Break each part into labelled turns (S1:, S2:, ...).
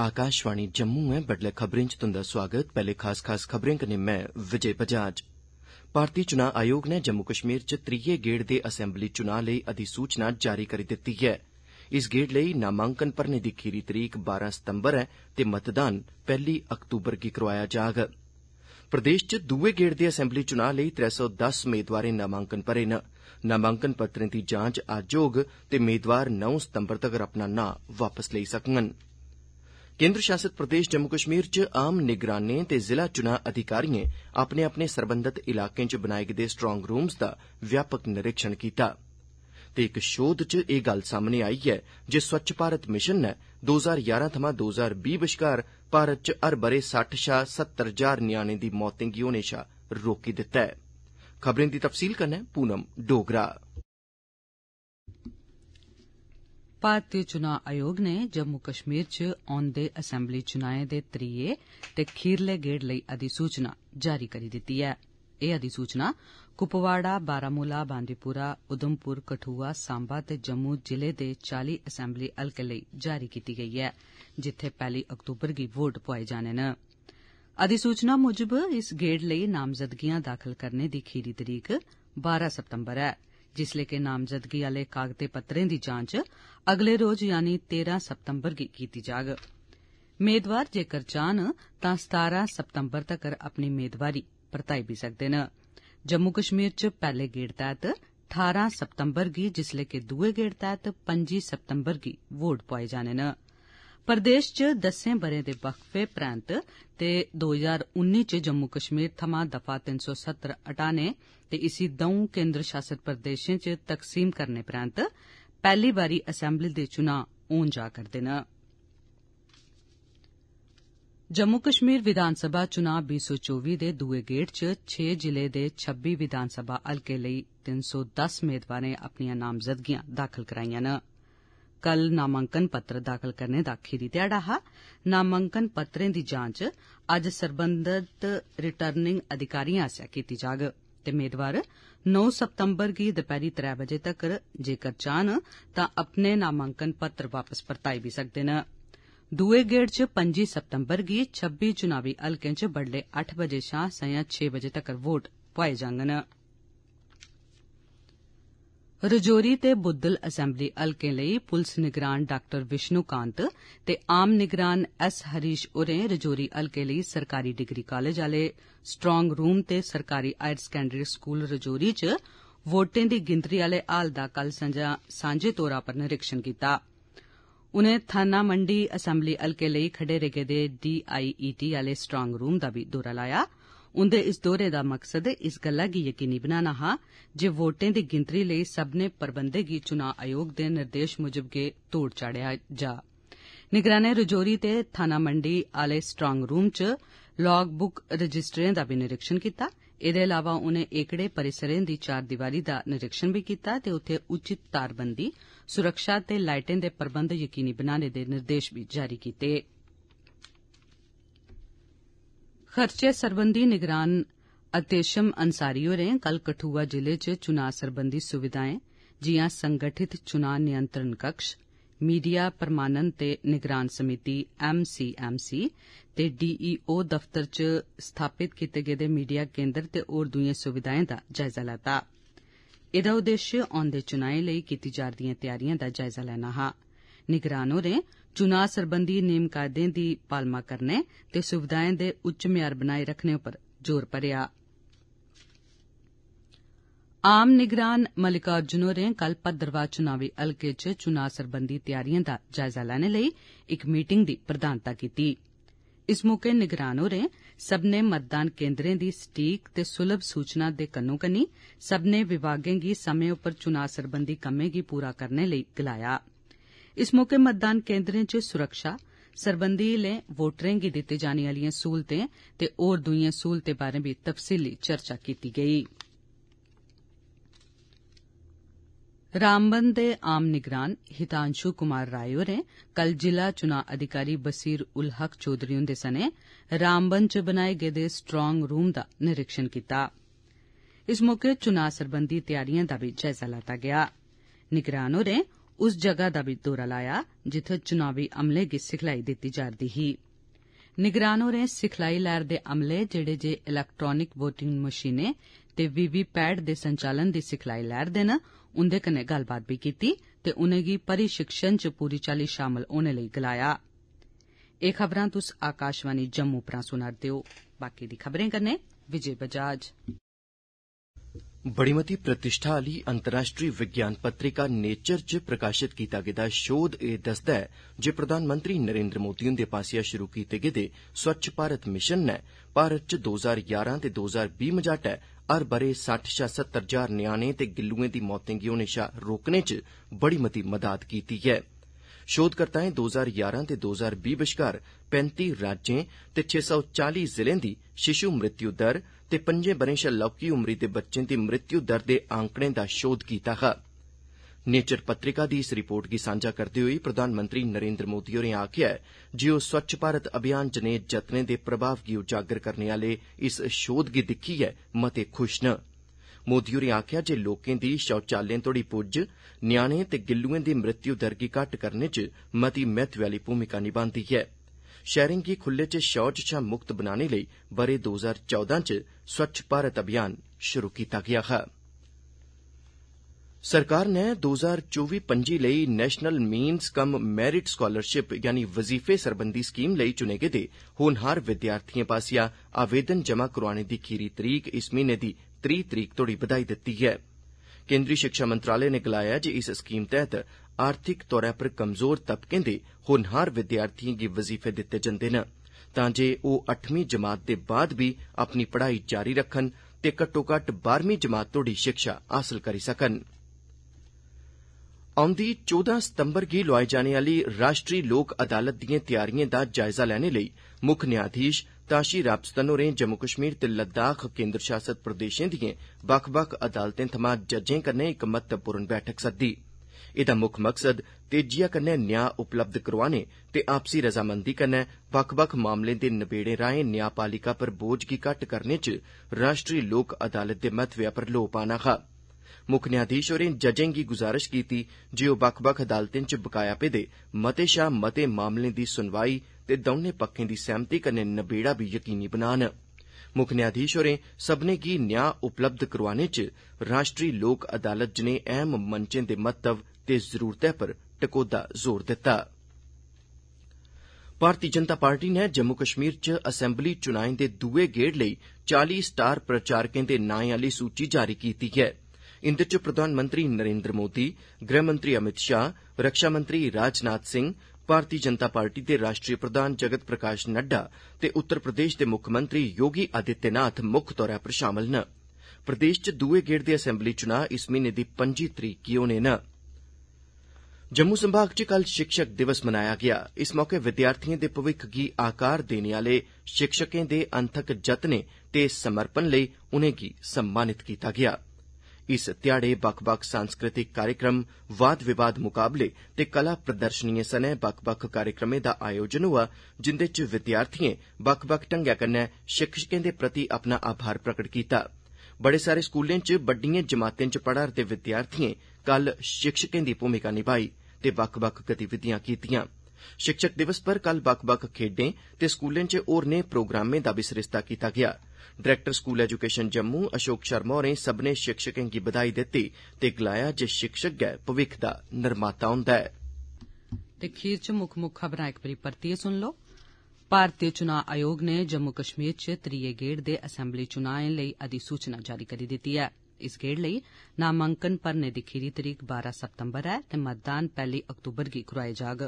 S1: भारती चुनां आयोग नै जम्मू कश्मीर च त्रीये गेड़ दे असैम्बली चुनां लेई अधिसूचना जारी करी दित्ती ऐ इस गेड़ लेई नामांकन भरने दी खीरी तरीक बारां सितंबर ऐ ते मतदान पैहली अक्तूबर गी करोआया जाग प्रदेश च दुए गेड़ दे असैम्बली चुनां लेई त्रै सौ दस मेदवारें नामांकन भरे न नामांकन पत्रें दी जांच अज्ज होग ते मेदवार नौ सितंबर तगर अपना नां वापस लेई सकडन केन्द्र शासित प्रदेश जम्मू कश्मीर च आम निगरानें ते जिला चुनां अधिकारिएं अपने अपने सरबंधत इलाकें च बनाए गेदे स्ट्रांग रूम्स दा व्यापक निरीक्षण कीता ते इक शोध च एह् गल्ल सामने आई ऐ जे स्वच्छ भारत मिशन नै दो हजार ञारां थमां दो हजार बीह् बश्कार भारत च हर ब'रे सट्ठ शा सत्तर ज्हार न्याणें दी मौतें गी होने शा रोकी दित्ता ऐ
S2: ਭਾਰਤੀ ਚੋਣ ਆਯੋਗ ਨੇ ਜੰਮੂ ਕਸ਼ਮੀਰ 'ਚ ਆਉਂਦੇ ਅਸੈਂਬਲੀ ਚੋਣਾਂ ਦੇ ਤਰੀਏ ਤੇ ਖੀਰਲੇ ਗੇੜ ਲਈ ਅਧਿਸੂਚਨਾ ਜਾਰੀ ਕਰ ਦਿੱਤੀ ਹੈ ਇਹ ਅਧਿਸੂਚਨਾ ਕੁਪਵਾੜਾ ਬਾਰਾਮੂਲਾ ਬਾਂਦੀਪੁਰਾ ਉਦਮਪੁਰ ਕਠੂਆ ਸਾਂਬਾ ਤੇ ਜੰਮੂ ਜ਼ਿਲ੍ਹੇ ਦੇ 40 ਅਸੈਂਬਲੀ ਹਲਕੇ ਲਈ ਜਾਰੀ ਕੀਤੀ ਗਈ ਹੈ ਜਿੱਥੇ 1 ਅਕਤੂਬਰ ਦੀ ਵੋਟ ਪਾਏ ਜਾਣੇ ਨੇ ਅਧਿਸੂਚਨਾ ਮੁਜਬ ਇਸ ਗੇੜ ਲਈ ਨਾਮਜ਼ਦਗੀਆਂ ਦਾਖਲ ਕਰਨ ਦੀ ਖੀਰੀ ਤਰੀਕ 12 ਸਤੰਬਰ ਹੈ जिसलै के नामजदगी आले कागदें पत्रें दी जांच अगले रोज यानि तेर सितंबर गी कीती जाग मेदवार जेकर चाह्न तां सतारां सितंबर तक्कर अपनी मेदवारी परताई बी सकदे न जम्मू कष्मीर च पैहले गेड़ तैहत ठारां सितंबर गी जिसलै के दुए गेड़ तैहत पंजी सितंबर गी वोट पोआए जाने न प्रदेश च दस्सें ब'रें दे वक्फे परैन्त ते दो हजार उन्नी च जम्मू कश्मीर थमां दफा तिन्न सौ सत्तर हटाने ते इसी द'ऊं केन्द्र शासित प्रदेशें च तकसीम करने परैन्त पैहली बारी असैम्बली दे चुनां होन जा करदे न जम्मू कश्मीर विधानसभा चुनां बीह् सौ चौबी दे दुए गेड़ च छे जिलें दे छब्बी विधानसभा हलकें लेई तिन्न सौ दस मेदवारें अपनियां नामजदगियां दाखल कराईआं न कल नामांकन पत्र दाखल करने दा खीरी ध्याड़ा हा नामांकन पत्रें दी जांच अज्ज सरबंधत रिटर्निंग अधिकारिएं आसेआ कीती जाग ते मेदवार नौ सितंबर गी दपैहरी त्रै बजे तगर जेकर चाह्न तां अपने नामांकन पत्र वापस परताई बी सकदे न दुए गेड़ च पंजी सितम्बर गी छब्बी चुनावी हलकें च बड्डलै अट्ठ बजे शा संञा छे बजे तक्कर वोट पोआए जांगन ਰਜੋਰੀ ਤੇ ਬੁੱਦਲ ਅਸੈਂਬਲੀ ਹਲਕੇ ਲਈ ਪੁਲਿਸ ਨਿਗਰਾਨ ਡਾਕਟਰ ਵਿਸ਼ਨੂ ਕਾਂਤ ਤੇ ਆਮ ਨਿਗਰਾਨ ਐਸ ਹਰੀਸ਼ ਉਰੇ ਰਜੋਰੀ ਹਲਕੇ ਲਈ ਸਰਕਾਰੀ ਡਿਗਰੀ ਕਾਲਜ ਵਾਲੇ ਸਟਰੋਂਗ ਰੂਮ ਤੇ ਸਰਕਾਰੀ ਹਾਇਰ ਸੈਕੰਡਰੀ ਸਕੂਲ ਰਜੋਰੀ ਚ ਵੋਟਾਂ ਦੀ ਗਿਣਤਰੀ ਵਾਲੇ ਹਾਲ ਦਾ ਕੱਲ ਸੰਜਾ ਸਾਂਝੇ ਤੌਰ ਪਰ ਨਿਰੀਖਣ ਕੀਤਾ ਉਨੇ ਥਾਣਾ ਮੰਡੀ ਅਸੈਂਬਲੀ ਹਲਕੇ ਲਈ ਖੜੇ ਰਹੇ ਦੇ ਡੀਆਈਈਟੀ ਵਾਲੇ ਸਟਰੋਂਗ ਰੂਮ ਦਾ ਵੀ ਦੌਰਾ ਲਾਇਆ उन्दे इस दौरे दा मकसद इस गल्लै गी यकीनी बनाना हा जे वोटें दी गिनतरी लेई सब्बनें प्रबंधें गी चुनां आयोग दे निर्देश मुजब गै तोढ़ चाढ़ेआ जा निगराने रजौरी ते थानामंडी आले स्ट्रांग रूम च लाग बुक रजिस्टरें दा बी निरीक्षण कीता एह्दे अलावा उनें एकड़े परिसरें दी चारदिवारी दा निरीक्षण बी कीता ते उत्थे उचित तारबंदी सुरक्षा ते लाइटें दे प्रबंध यकीनी बनाने दे निर्देश बी जारी कीत्ते खर्चे सरबंधी निगरान अतेशम अंसारी होरें कल कठुआ जिले च चुनां सरबंधी सुविधाएं जिआं संगठित चुनां नियंत्रण कक्ष मीडिया प्रमाणन ते निगरान समिति एमसीएमसी ते डीईओ दफ्तर च स्थापित कीते गेदे मीडिया केन्द्र ते होर दुइएं सुविधाएं दा जायजा लैता एह्दा उद्देश्य औंदे चुनाएं लेई कीती जा'रदिएं तैयारिएं दा जायजा लैना हा निगरान होरें चुनां सरबंधी नेम कायदें दी पालमा करने ते सुविधाएं दे उच्च म्यार बनाई रक्खने उप्पर जोर भरेआ आम निगरान मल्लिकार्जुन होरें कल भद्रवाह चुनावी हलके च चुनां सरबंधी तैयारिएं दा जायजा लैने लेई इक मीटिंग दी प्रधानता कीती इस मौके निगरान होरें सब्मनें मतदान केन्द्रें दी सटीक ते सुलभ सूचना दे कन्नो कन्नी सब्मनें विभागें गी समें उप्पर चुनां सरबंधी कम्में गी पूरा करने लेई गलाया हा इस मौके मतदान केन्द्रें च सुरक्षा सरबंधी हिलें वोटरें गी दित्ती जाने आह्लिएं स्हूलतें ते होर दुइएं स्हूलतें बारै बी तफसीली चर्चा कीती गेई रामबन दे आम निगरान हितांशु कुमार राय होरें कल जिला चुनां अधिकारी बसीर उल हक चौधरी हुंदे सने रामबन च बनाए गेदे स्ट्रांग रूम दा निरीक्षण कीता इस मौके चुनां सरबंधी तैयारिएं दा बी जायजा लैता गेआ निगरान होरें ਉਸ ਜਗ੍ਹਾ ਦਾ ਵੀ ਦੌਰਾ ਲਾਇਆ ਜਿੱਥੇ ਚੁਣਾਵੀ ਅਮਲੇ ਦੀ ਸਿਖਲਾਈ ਦਿੱਤੀ ਜਾਂਦੀ ਹੀ ਨਿਗਰਾਨ ਹੋਰੇ ਸਿਖਲਾਈ ਲੈਰ ਦੇ ਅਮਲੇ ਜਿਹੜੇ ਜੇ ਇਲੈਕਟ੍ਰੋਨਿਕ VOTING ਮਸ਼ੀਨੇ ਤੇ ਵੀਵੀ ਪੈਡ ਦੇ ਸੰਚਾਲਨ ਦੀ ਸਿਖਲਾਈ ਲੈਰ ਦੇ ਨਾ ਉਹਦੇ ਕਨੇ ਗੱਲਬਾਤ ਵੀ ਕੀਤੀ ਤੇ ਉਹਨੇ ਕੀ ਪਰਿਸ਼ਿਕਸ਼ਣ ਚ ਪੂਰੀ ਚਾਲੀ ਸ਼ਾਮਲ ਹੋਣੇ ਲਈ ਗਲਾਇਆ ਇਹ ਖਬਰਾਂ ਤੁਸੀਂ ਆਕਾਸ਼ਵਾਣੀ ਜੰਮੂ ਪਰਾਂ ਸੁਣਾਰਦੇ ਹੋ ਬਾਕੀ ਦੀ ਖਬਰਾਂ ਕਰਨੇ ਵਿਜੇ ਬਜਾਜ
S1: बड़ी मती प्रतिष्ठा आली अंतर्राष्ट्रीय विज्ञान पत्रिका नेचर च प्रकाशित कीता गेदा शोध एह दस्सदा ऐ जे प्रधानमंत्री नरेन्द्र मोदी हुंदे पास्सेआ शुरू कीते गेदे स्वच्छ भारत मिशन नै भारत च दो हजार यारां ते दो हजार बीह् मझाटै हर ब'रे सट्ठ शा सत्तर ज्हार ञ्याणे ते गिल्लुएं दी मौतें गी होने शा रोकने च बड़ी मती मदाद कीती ऐ शोधकर्ताएं दो हजार यारां ते दो ज्हार बीह् बश्कार पैंती राज्यें ते छे सौ चाली जिलें दी शिशु मृत्यु दर ते पंजें ब'रे शा लौहकी उम्री दे बच्चें दी मृत्यु दर दे आंकड़ें दा शोध कीता हा दी इस रिपोर्ट गी सांझा करदे होई प्रधानमंत्री नरेन्द्र मोदी होरें आक्खेआ ऐ जे ओ स्वच्छ भारत अभियान जनेह् जतनें दे प्रभाव गी उजागर करने आले इस शोघ गी दिक्खियै मते खुश होंडन मोदी होरें आखेआ जे लोकें दी शौचालयें तोहड़ी पुज्ज न्याणें ते गिल्लुएं दी मृत्यु दर गी घट्ट करने च मती महत्वै आह्ली भूमिका निभांदी ऐ शैहरें गी खुल्ले च शौच शा मुक्त बनाने लेई ब'रे दो हजार चौदां च स्वच्छ भारत अभियान शुरु कीता गेआ हा सरकार नै दो हजार चौबी पं'जी लेई national means cum merit scholarship यानि वजीफे सरबंधी स्कीम लेई चुने गेदे होनहार विद्यार्थिएं पासेआ आवेदन जमा करोआने दी खीरी तरीक इस म्हीने दी 30 ਤਰੀਕ ਤੋੜੀ ਵਧਾਈ ਦਿੱਤੀ ਹੈ ਕੇਂਦਰੀ ਸਿੱਖਿਆ ਮੰਤਰਾਲੇ ਨੇ ਗਲਾਇਆ ਜੇ ਇਸ ਸਕੀਮ ਤਹਿਤ ਆਰਥਿਕ ਤੌਰ ਪਰ ਕਮਜ਼ੋਰ ਤਬਕੇ ਦੇ ਹੁਨਹਾਰ ਵਿਦਿਆਰਥੀਆਂ ਦੀ ਵਜ਼ੀਫੇ ਦਿੱਤੇ ਜਾਂਦੇ ਨੇ ਤਾਂ ਜੇ ਉਹ 8ਵੀਂ ਜਮਾਤ ਦੇ ਬਾਅਦ ਵੀ ਆਪਣੀ ਪੜ੍ਹਾਈ ਜਾਰੀ ਰੱਖਣ ਤੇ ਘੱਟੋ ਘੱਟ 12ਵੀਂ ਜਮਾਤ ਤੋੜੀ ਸਿੱਖਿਆ ਹਾਸਲ ਕਰ ਸਕਣ ਅੰਦੀ 14 ਸਤੰਬਰ ਗੀ ਲੋਇ ਜਾਣੇ ਵਾਲੀ ਰਾਸ਼ਟਰੀ ਲੋਕ ਅਦਾਲਤ ਦੀਆਂ ਤਿਆਰੀਆਂ ਦਾ ਜਾਇਜ਼ਾ ਲੈਣ ਲਈ ਮੁੱਖ ਨਿਆਧੀਸ਼ ताशी रापस्तन होरें जम्मू कश्मीर ते लद्दाख केन्द्र शासत प्रदेशें दिएं बक्ख बक्ख अदालतें थमां जजें कन्नै इक महत्वपूर्ण बैठक सद्दी एह्दा मुक्ख मकसद तेजिआ कन्नै न्याऽ उपलब्ध करोआने ते आपसी रजामंदी कन्नै बक्ख बक्ख मामलें दे नबेड़े राएं न्याऽपालिका पर बोझ गी घट्ट करने च राष्ट्री लोक अदालत दे महत्वै पर लौऽ पाना हा मुक्ख न्यायाधीश होरें जजें गी गुजारिश कीती जे ओह् बक्ख बक्ख अदालतें च बकाया पेदे मते शा मते मामलें दी सुनवाई ते दौनें पक्खें दी सैह्मति कन्नै नबेड़ा बी यकीनी बनान मुक्ख न्यायाधीश होरें सब्मनें गी न्याऽ उपलब्ध करोआने च राष्ट्री लोक अदालत जनेह् अहम मंचें दे महत्व ते जरूरतै पर टकोह्दा जोर दित्ता भारती जनता पार्टी नै जम्मू कश्मीर च असैम्बली चुनाएं दे दुए गेड़ लेई चाली स्टार प्रचारकें दे नाएं आह्ली सूची जारी कीती ऐं इंदे च प्रधानमंत्री नरेन्द्र मोदी गृहमंत्री अमित शाह रक्षामंत्री राजनाथ सिंह भारती जनता पार्टी दे राष्ट्री प्रधान जगत प्रकाश नड्डा ते उत्तर प्रदेश दे मुक्खमंत्री योगी आदित्यनाथ मुक्ख तौरा पर शामल न प्रदेश च दुए गेड़ दे असैम्बली चुनां इस म्हीने दी पं'जी तरीक गी होने न जम्मू संभाग च कल शिक्षक दिवस मनाया गेआ इस मौके विद्यार्थिएं दे भविक्ख गी आकार देने आह्ले शिक्षकें दे अनथक जतनें ते समर्पण लेई उनें'गी सम्मानित कीता गेआ हा इस ध्याड़े बक्ख बक्ख सांस्कृतिक कार्यक्रम वाद विवाद मुकाबले ते कला प्रदर्शनिएं सने बक्ख बक्ख कार्यक्रमें दा आयोजन होआ जिंदे च विद्यार्थिएं बक्ख बक्ख ढंग्गै कन्नै शिक्षकें दे प्रति अपना आभार प्रकट कीता बड़े सारे स्कूलें च बड्डियें जमातें च पढ़ा'रदे विद्यार्थिएं कल शिक्षकें दी भूमिका निभाई ते बक्ख बक्ख गतिविधियां कीतीआं शिक्षक दिवस पर कल बक्ख बक्ख खेड्ढें ते स्कूलें च होरनें प्रोग्रामें दा बी सरिस्ता कीता गेआ director school education Jammu Ashok Sharma होरें सब्बने शिक्षकें गी बधाई दित्ती ते गलाया जे शिक्षक गै भविक्ख दा निर्माता हुंदा ऐ
S2: ते खीर च खबरां इक बारी सुन लो भारतीय चुनां आयोग ने जम्मू कश्मीर च त्रीये गेड़ दे असैम्बली चुनाएं लेई अधिसूचना जारी करी दित्ती ऐ इस गेड़ लेई नामांकन भरने दी खीरी तरीक 12 सितंबर ऐ ते मतदान पैहली अक्तूबर गी करोआया जाग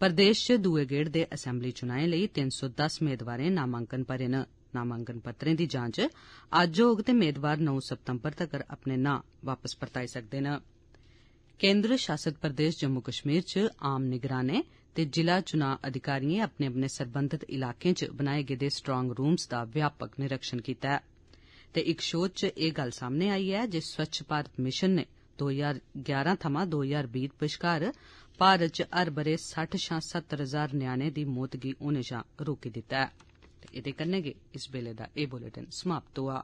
S2: प्रदेश च दुए गेड़ दे असैम्बली चुनाएं लेई 310 सौ मेदवारें नामांकन भरे हे ਨਾਮਾਂਕਨ ਪੱਤਰਾਂ ਦੀ ਜਾਂਚ ਅੱਜ ਹੋਗ ਤੇ ਉਮੀਦਵਾਰ 9 ਸਤੰਬਰ ਤੱਕ ਆਪਣੇ ਨਾਂ ਵਾਪਸ ਪਰਤਾਈ ਸਕਦੇ ਨੇ ਕੇਂਦਰ ਸ਼ਾਸਿਤ ਪ੍ਰਦੇਸ਼ ਜੰਮੂ ਕਸ਼ਮੀਰ 'ਚ ਆਮ ਨਿਗਰਾਨੇ ਤੇ ਜ਼ਿਲ੍ਹਾ ਚੋਣ ਅਧਿਕਾਰੀਆਂ ਆਪਣੇ ਆਪਣੇ ਸਰਬੰਧਤ ਇਲਾਕਿਆਂ 'ਚ ਬਣਾਏ ਗਏ ਸਟਰੋਂਗ ਰੂਮਸ ਦਾ ਵਿਆਪਕ ਨਿਰੀਖਣ ਕੀਤਾ ਤੇ ਇੱਕ ਸ਼ੋਧ 'ਚ ਇਹ ਗੱਲ ਸਾਹਮਣੇ ਆਈ ਹੈ ਜੇ ਸਵੱਛ ਭਾਰਤ ਮਿਸ਼ਨ ਨੇ 2011 ਥਮਾ 2020 ਪਿਛਕਾਰ ਭਾਰਤ 'ਚ ਹਰ ਬਰੇ 60 ਸ਼ਾਂ 70 ਹਜ਼ਾਰ ਨਿਆਣੇ ਦੀ ਮੌਤ ਦੀ ਉਨੇਸ਼ਾ ਰੋਕੀ ਦਿੱਤਾ ਹੈ ते एह्दे कन्नै गै इस बेल्ले दा एह् बुलेटिन समाप्त होआ